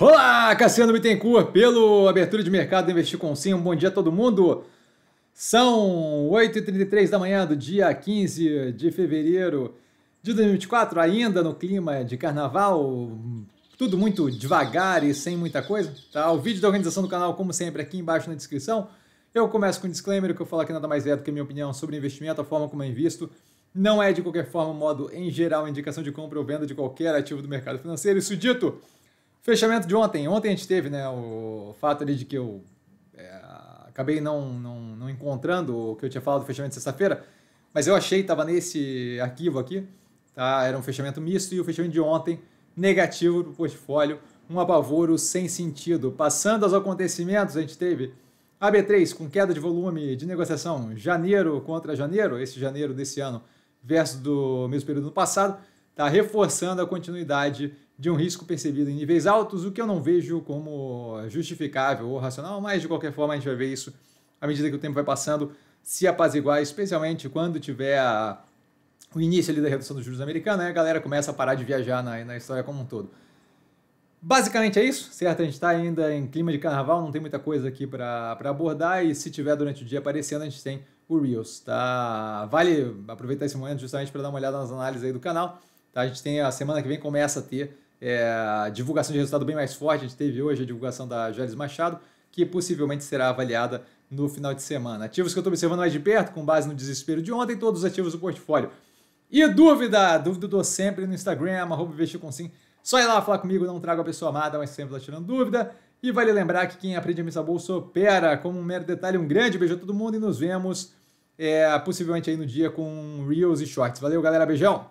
Olá, Cassiano Bittencourt, pelo Abertura de Mercado do Investir com Sim. Um bom dia a todo mundo. São 8h33 da manhã do dia 15 de fevereiro de 2024, ainda no clima de carnaval, tudo muito devagar e sem muita coisa. Tá? O vídeo da organização do canal, como sempre, aqui embaixo na descrição. Eu começo com um disclaimer, que eu falo que nada mais é do que a minha opinião sobre investimento, a forma como eu invisto. Não é, de qualquer forma, modo em geral, indicação de compra ou venda de qualquer ativo do mercado financeiro. Isso dito, Fechamento de ontem. Ontem a gente teve né, o fato ali de que eu é, acabei não, não, não encontrando o que eu tinha falado do fechamento de sexta-feira, mas eu achei, estava nesse arquivo aqui, tá? era um fechamento misto e o fechamento de ontem, negativo o portfólio, um apavoro sem sentido. Passando aos acontecimentos, a gente teve ab 3 com queda de volume de negociação janeiro contra janeiro, esse janeiro desse ano versus do mesmo período do passado está reforçando a continuidade de um risco percebido em níveis altos, o que eu não vejo como justificável ou racional, mas de qualquer forma a gente vai ver isso à medida que o tempo vai passando, se apaziguar, especialmente quando tiver a, o início ali da redução dos juros americanos né? a galera começa a parar de viajar na, na história como um todo. Basicamente é isso, certo? A gente está ainda em clima de carnaval, não tem muita coisa aqui para abordar e se tiver durante o dia aparecendo, a gente tem o Reels, tá? Vale aproveitar esse momento justamente para dar uma olhada nas análises aí do canal. Tá? A gente tem a semana que vem começa a ter é, divulgação de resultado bem mais forte. A gente teve hoje a divulgação da Joelis Machado, que possivelmente será avaliada no final de semana. Ativos que eu estou observando mais de perto, com base no desespero de ontem, todos os ativos do portfólio. E dúvida? Dúvida eu dou sempre no Instagram, arroba investir com sim. Só ir lá falar comigo, não trago a pessoa amada, mas sempre tá tirando dúvida. E vale lembrar que quem aprende a missa bolsa opera. Como um mero detalhe, um grande beijo a todo mundo e nos vemos é, possivelmente aí no dia com Reels e Shorts. Valeu, galera. Beijão!